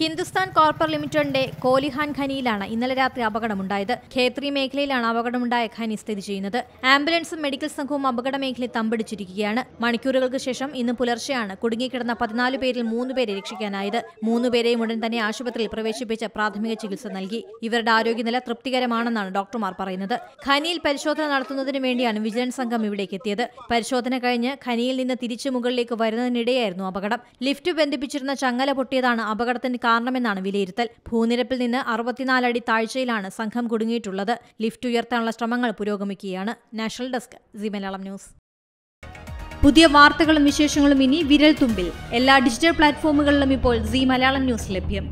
Hindustan copper ലിമിറ്റഡിന്റെ കോലിഹാൻ ഖനിയിലാണ് ഇന്നലെ രാത്രി അപകടമുണ്ടായത് ഖേത്രി മേഖലയിലാണ് അപകടമുണ്ടായ ഖനി സ്ഥിതി ചെയ്യുന്നത് ആംബുലൻസും മെഡിക്കൽ സംഘവും അപകട മേഖലയിൽ തമ്പടിച്ചിരിക്കുകയാണ് മണിക്കൂറുകൾക്ക് ശേഷം ഇന്ന് പുലർച്ചെയാണ് കുടുങ്ങിക്കിടന്ന പതിനാല് പേരിൽ മൂന്ന് പേരെ രക്ഷിക്കാനായത് മൂന്നുപേരെയും ഉടൻ തന്നെ ആശുപത്രിയിൽ പ്രവേശിപ്പിച്ച് പ്രാഥമിക ചികിത്സ നൽകി ഇവരുടെ ആരോഗ്യനില തൃപ്തികരമാണെന്നാണ് ഡോക്ടർമാർ പറയുന്നത് ഖനിയിൽ പരിശോധന നടത്തുന്നതിനു വേണ്ടിയാണ് വിജിലൻസ് സംഘം ഇവിടേക്ക് എത്തിയത് പരിശോധന കഴിഞ്ഞ് ഖനിയിൽ നിന്ന് തിരിച്ചു മുകളിലേക്ക് വരുന്നതിനിടെയായിരുന്നു അപകടം ലിഫ്റ്റ് ബന്ധിപ്പിച്ചിരുന്ന ചങ്ങല പൊട്ടിയതാണ് അപകടത്തിന് കാരണമെന്നാണ് വിലയിരുത്തൽ ഭൂനിരപ്പിൽ നിന്ന് അറുപത്തിനാലടി താഴ്ചയിലാണ് സംഘം കുടുങ്ങിയിട്ടുള്ളത് ലിഫ്റ്റ് ഉയർത്താനുള്ള ശ്രമങ്ങൾ പുരോഗമിക്കുകയാണ് national desk Zee Malayalam news പുതിയ വാർത്തകളും വിശേഷങ്ങളും ഇനി വിരൽ തുമ്പിൽ എല്ലാ ഡിജിറ്റൽ പ്ലാറ്റ്ഫോമുകളിലും ഇപ്പോൾ സി മലയാളം ന്യൂസ് ലഭ്യം